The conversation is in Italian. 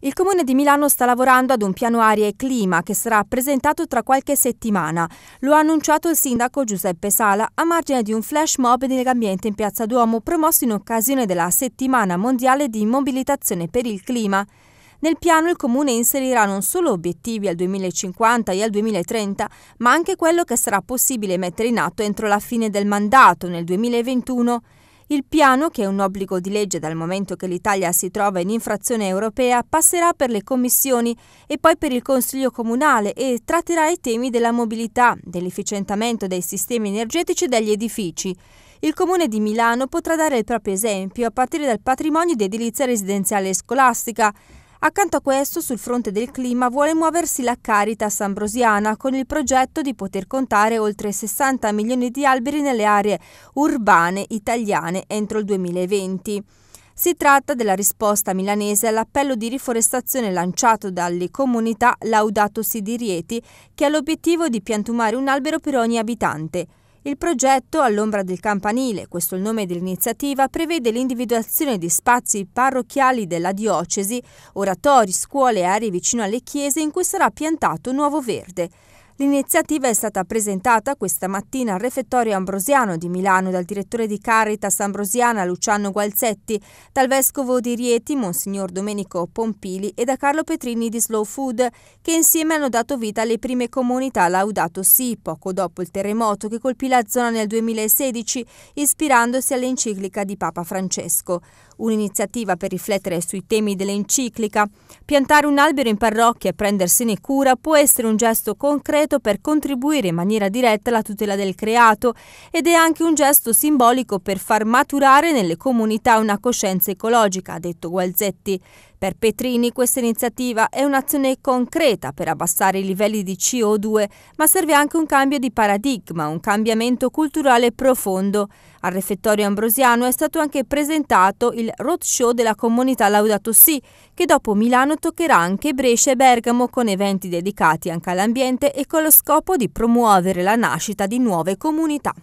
Il Comune di Milano sta lavorando ad un piano aria e clima che sarà presentato tra qualche settimana. Lo ha annunciato il sindaco Giuseppe Sala a margine di un flash mob nell'ambiente in Piazza Duomo promosso in occasione della Settimana Mondiale di Mobilitazione per il Clima. Nel piano il Comune inserirà non solo obiettivi al 2050 e al 2030, ma anche quello che sarà possibile mettere in atto entro la fine del mandato nel 2021. Il piano, che è un obbligo di legge dal momento che l'Italia si trova in infrazione europea, passerà per le commissioni e poi per il Consiglio comunale e tratterà i temi della mobilità, dell'efficientamento dei sistemi energetici e degli edifici. Il Comune di Milano potrà dare il proprio esempio a partire dal patrimonio di edilizia residenziale e scolastica, Accanto a questo, sul fronte del clima, vuole muoversi la Caritas Ambrosiana con il progetto di poter contare oltre 60 milioni di alberi nelle aree urbane italiane entro il 2020. Si tratta della risposta milanese all'appello di riforestazione lanciato dalle comunità Laudato Si di Rieti, che ha l'obiettivo di piantumare un albero per ogni abitante. Il progetto All'ombra del campanile, questo è il nome dell'iniziativa, prevede l'individuazione di spazi parrocchiali della diocesi, oratori, scuole e aree vicino alle chiese in cui sarà piantato nuovo verde. L'iniziativa è stata presentata questa mattina al refettorio ambrosiano di Milano dal direttore di Caritas Ambrosiana Luciano Gualzetti, dal vescovo di Rieti Monsignor Domenico Pompili e da Carlo Petrini di Slow Food, che insieme hanno dato vita alle prime comunità Laudato Si poco dopo il terremoto che colpì la zona nel 2016, ispirandosi all'enciclica di Papa Francesco un'iniziativa per riflettere sui temi dell'enciclica. Piantare un albero in parrocchia e prendersene cura può essere un gesto concreto per contribuire in maniera diretta alla tutela del creato ed è anche un gesto simbolico per far maturare nelle comunità una coscienza ecologica, ha detto Gualzetti. Per Petrini questa iniziativa è un'azione concreta per abbassare i livelli di CO2, ma serve anche un cambio di paradigma, un cambiamento culturale profondo. Al refettorio ambrosiano è stato anche presentato il roadshow della comunità Laudato Si, che dopo Milano toccherà anche Brescia e Bergamo con eventi dedicati anche all'ambiente e con lo scopo di promuovere la nascita di nuove comunità.